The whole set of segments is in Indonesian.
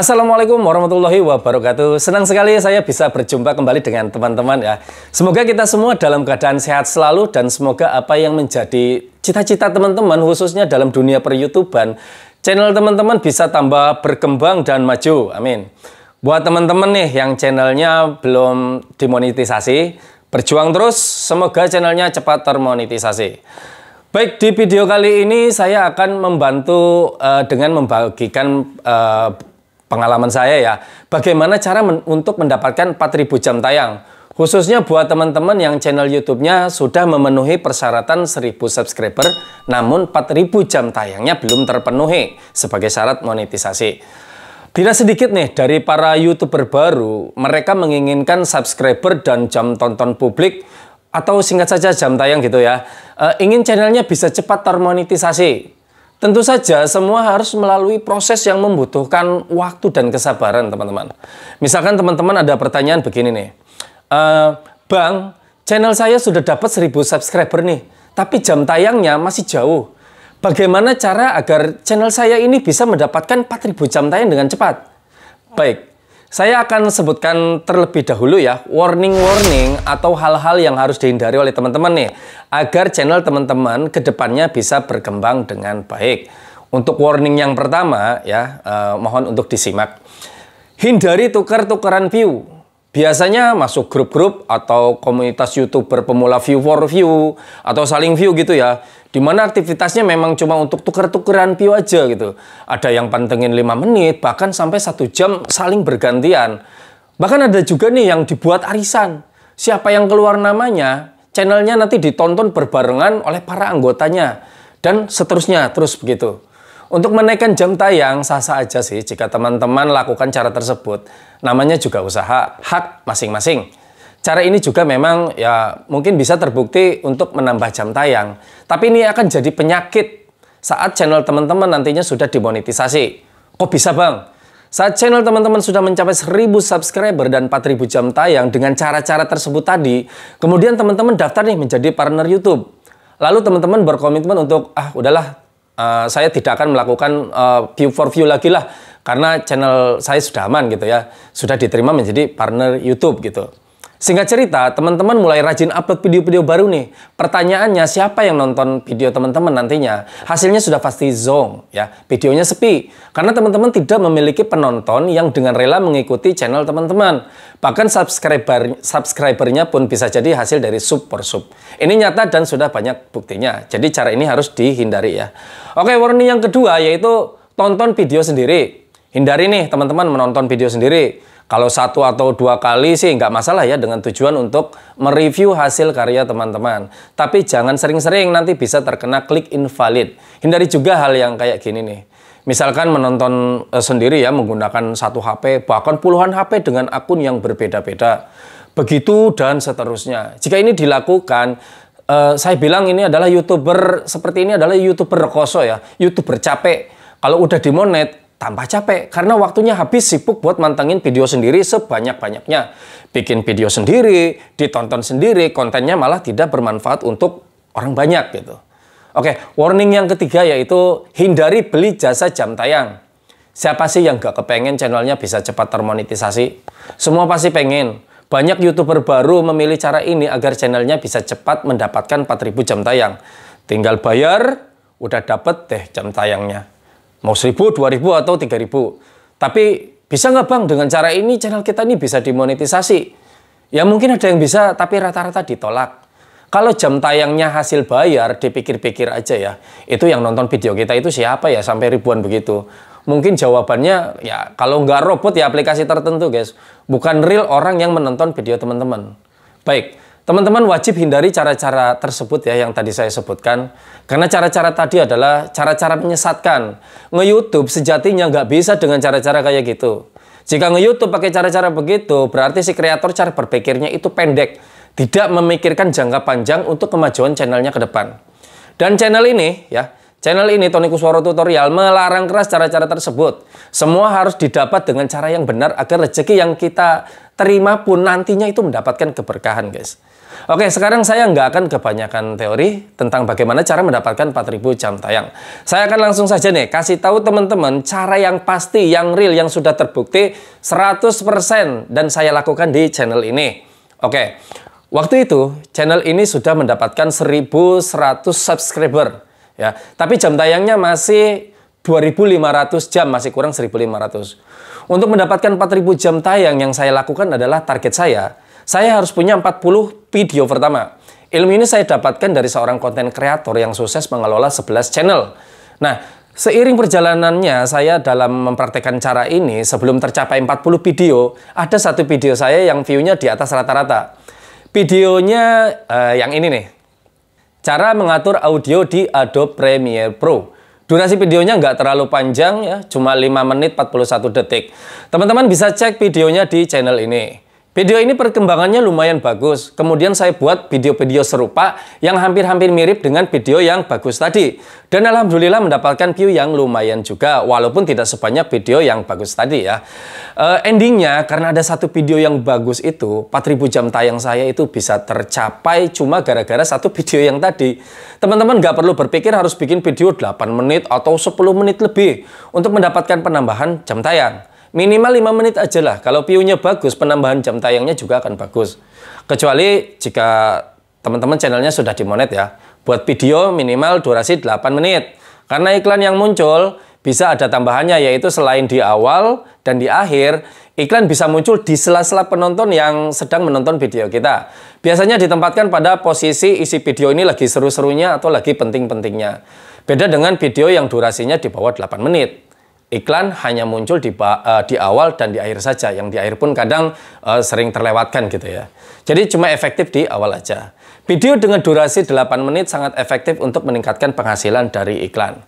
Assalamualaikum warahmatullahi wabarakatuh. Senang sekali saya bisa berjumpa kembali dengan teman-teman ya. Semoga kita semua dalam keadaan sehat selalu dan semoga apa yang menjadi cita-cita teman-teman khususnya dalam dunia peryoutuban, channel teman-teman bisa tambah berkembang dan maju. Amin. Buat teman-teman nih yang channelnya belum dimonetisasi, berjuang terus semoga channelnya cepat termonetisasi. Baik, di video kali ini saya akan membantu uh, dengan membagikan uh, pengalaman saya ya, bagaimana cara men untuk mendapatkan 4000 jam tayang. Khususnya buat teman-teman yang channel YouTube-nya sudah memenuhi persyaratan 1000 subscriber, namun 4000 jam tayangnya belum terpenuhi sebagai syarat monetisasi. Tidak sedikit nih dari para YouTuber baru, mereka menginginkan subscriber dan jam tonton publik atau singkat saja jam tayang gitu ya. E, ingin channelnya bisa cepat termonetisasi. Tentu saja semua harus melalui proses yang membutuhkan waktu dan kesabaran teman-teman. Misalkan teman-teman ada pertanyaan begini nih. E, bang, channel saya sudah dapat 1000 subscriber nih, tapi jam tayangnya masih jauh. Bagaimana cara agar channel saya ini bisa mendapatkan 4000 jam tayang dengan cepat? Baik, saya akan sebutkan terlebih dahulu ya warning-warning atau hal-hal yang harus dihindari oleh teman-teman nih agar channel teman-teman kedepannya bisa berkembang dengan baik. Untuk warning yang pertama ya eh, mohon untuk disimak. Hindari tukar-tukaran view. Biasanya masuk grup-grup atau komunitas YouTuber pemula view for view atau saling view gitu ya. Dimana aktivitasnya memang cuma untuk tuker-tukeran view aja gitu. Ada yang pantengin 5 menit, bahkan sampai satu jam saling bergantian. Bahkan ada juga nih yang dibuat arisan. Siapa yang keluar namanya, channelnya nanti ditonton berbarengan oleh para anggotanya. Dan seterusnya, terus begitu. Untuk menaikkan jam tayang, sah-sah aja sih jika teman-teman lakukan cara tersebut. Namanya juga usaha, hak masing-masing. Cara ini juga memang ya mungkin bisa terbukti untuk menambah jam tayang. Tapi ini akan jadi penyakit saat channel teman-teman nantinya sudah dimonetisasi. Kok bisa bang? Saat channel teman-teman sudah mencapai 1000 subscriber dan 4000 jam tayang dengan cara-cara tersebut tadi, kemudian teman-teman daftar nih menjadi partner YouTube. Lalu teman-teman berkomitmen untuk, ah udahlah Eh, saya tidak akan melakukan uh, view for view lagi lah karena channel saya sudah aman gitu ya, sudah diterima menjadi partner YouTube gitu. Singkat cerita, teman-teman mulai rajin upload video-video baru nih. Pertanyaannya, siapa yang nonton video teman-teman nantinya? Hasilnya sudah pasti zong, ya. Videonya sepi. Karena teman-teman tidak memiliki penonton yang dengan rela mengikuti channel teman-teman. Bahkan subscriber subscribernya pun bisa jadi hasil dari sub per sub. Ini nyata dan sudah banyak buktinya. Jadi cara ini harus dihindari ya. Oke, warning yang kedua yaitu tonton video sendiri. Hindari nih teman-teman menonton video sendiri. Kalau satu atau dua kali sih nggak masalah ya dengan tujuan untuk mereview hasil karya teman-teman. Tapi jangan sering-sering nanti bisa terkena klik invalid. Hindari juga hal yang kayak gini nih. Misalkan menonton eh, sendiri ya menggunakan satu HP, bahkan puluhan HP dengan akun yang berbeda-beda. Begitu dan seterusnya. Jika ini dilakukan, eh, saya bilang ini adalah YouTuber, seperti ini adalah YouTuber rekoso ya, YouTuber capek. Kalau udah dimonet, tanpa capek karena waktunya habis sibuk buat mantengin video sendiri sebanyak-banyaknya. Bikin video sendiri, ditonton sendiri, kontennya malah tidak bermanfaat untuk orang banyak gitu. Oke, warning yang ketiga yaitu hindari beli jasa jam tayang. Siapa sih yang gak kepengen channelnya bisa cepat termonetisasi? Semua pasti pengen. Banyak YouTuber baru memilih cara ini agar channelnya bisa cepat mendapatkan 4000 jam tayang. Tinggal bayar, udah dapet deh jam tayangnya. Mau seribu dua ribu atau tiga ribu Tapi bisa nggak Bang dengan cara ini channel kita ini bisa dimonetisasi? Ya mungkin ada yang bisa tapi rata-rata ditolak. Kalau jam tayangnya hasil bayar dipikir-pikir aja ya. Itu yang nonton video kita itu siapa ya sampai ribuan begitu. Mungkin jawabannya ya kalau nggak robot ya aplikasi tertentu guys. Bukan real orang yang menonton video teman-teman. Baik, Teman-teman wajib hindari cara-cara tersebut ya yang tadi saya sebutkan. Karena cara-cara tadi adalah cara-cara menyesatkan. Nge-YouTube sejatinya nggak bisa dengan cara-cara kayak gitu. Jika nge-YouTube pakai cara-cara begitu, berarti si kreator cara berpikirnya itu pendek. Tidak memikirkan jangka panjang untuk kemajuan channelnya ke depan. Dan channel ini ya, channel ini Tony Kusworo Tutorial melarang keras cara-cara tersebut. Semua harus didapat dengan cara yang benar agar rezeki yang kita terima pun nantinya itu mendapatkan keberkahan guys. Oke, sekarang saya nggak akan kebanyakan teori tentang bagaimana cara mendapatkan 4000 jam tayang. Saya akan langsung saja nih, kasih tahu teman-teman cara yang pasti, yang real, yang sudah terbukti 100% dan saya lakukan di channel ini. Oke, waktu itu channel ini sudah mendapatkan 1100 subscriber. ya. Tapi jam tayangnya masih 2500 jam, masih kurang 1500. Untuk mendapatkan 4000 jam tayang yang saya lakukan adalah target saya. Saya harus punya 40 video pertama. Ilmu ini saya dapatkan dari seorang konten kreator yang sukses mengelola 11 channel. Nah, Seiring perjalanannya, saya dalam mempraktekkan cara ini, sebelum tercapai 40 video, ada satu video saya yang view-nya di atas rata-rata. Videonya uh, yang ini nih. Cara mengatur audio di Adobe Premiere Pro. Durasi videonya nggak terlalu panjang ya, cuma 5 menit 41 detik. Teman-teman bisa cek videonya di channel ini. Video ini perkembangannya lumayan bagus. Kemudian saya buat video-video serupa yang hampir-hampir mirip dengan video yang bagus tadi. Dan alhamdulillah mendapatkan view yang lumayan juga, walaupun tidak sebanyak video yang bagus tadi ya. Uh, endingnya, karena ada satu video yang bagus itu, 4000 jam tayang saya itu bisa tercapai cuma gara-gara satu video yang tadi. Teman-teman nggak perlu berpikir harus bikin video 8 menit atau 10 menit lebih untuk mendapatkan penambahan jam tayang. Minimal 5 menit aja lah. Kalau view-nya bagus, penambahan jam tayangnya juga akan bagus. Kecuali jika teman-teman channelnya sudah dimonet ya. Buat video minimal durasi 8 menit. Karena iklan yang muncul bisa ada tambahannya yaitu selain di awal dan di akhir, iklan bisa muncul di sela-sela penonton yang sedang menonton video kita. Biasanya ditempatkan pada posisi isi video ini lagi seru-serunya atau lagi penting-pentingnya. Beda dengan video yang durasinya di bawah 8 menit iklan hanya muncul di, uh, di awal dan di akhir saja. Yang di akhir pun kadang uh, sering terlewatkan gitu ya. Jadi cuma efektif di awal aja. Video dengan durasi 8 menit sangat efektif untuk meningkatkan penghasilan dari iklan.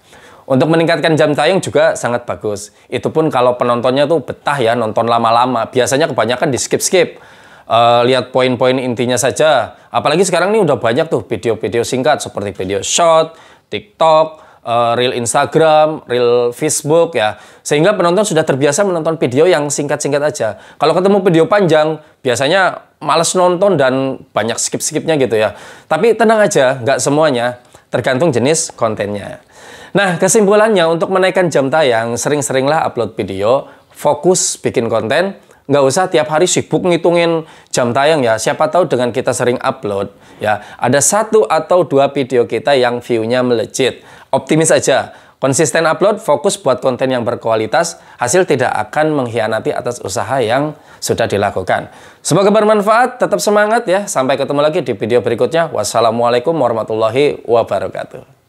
Untuk meningkatkan jam tayang juga sangat bagus. Itu pun kalau penontonnya tuh betah ya nonton lama-lama. Biasanya kebanyakan di skip-skip. Uh, lihat poin-poin intinya saja. Apalagi sekarang ini udah banyak tuh video-video singkat seperti video short, TikTok, uh, reel Instagram, reel Facebook ya. Sehingga penonton sudah terbiasa menonton video yang singkat-singkat aja. Kalau ketemu video panjang, biasanya males nonton dan banyak skip-skipnya gitu ya. Tapi tenang aja, nggak semuanya. Tergantung jenis kontennya. Nah, kesimpulannya untuk menaikkan jam tayang, sering-seringlah upload video, fokus bikin konten, nggak usah tiap hari sibuk ngitungin jam tayang ya. Siapa tahu dengan kita sering upload ya, ada satu atau dua video kita yang viewnya melejit. Optimis aja. Konsisten upload, fokus buat konten yang berkualitas, hasil tidak akan mengkhianati atas usaha yang sudah dilakukan. Semoga bermanfaat, tetap semangat ya. Sampai ketemu lagi di video berikutnya. Wassalamualaikum warahmatullahi wabarakatuh.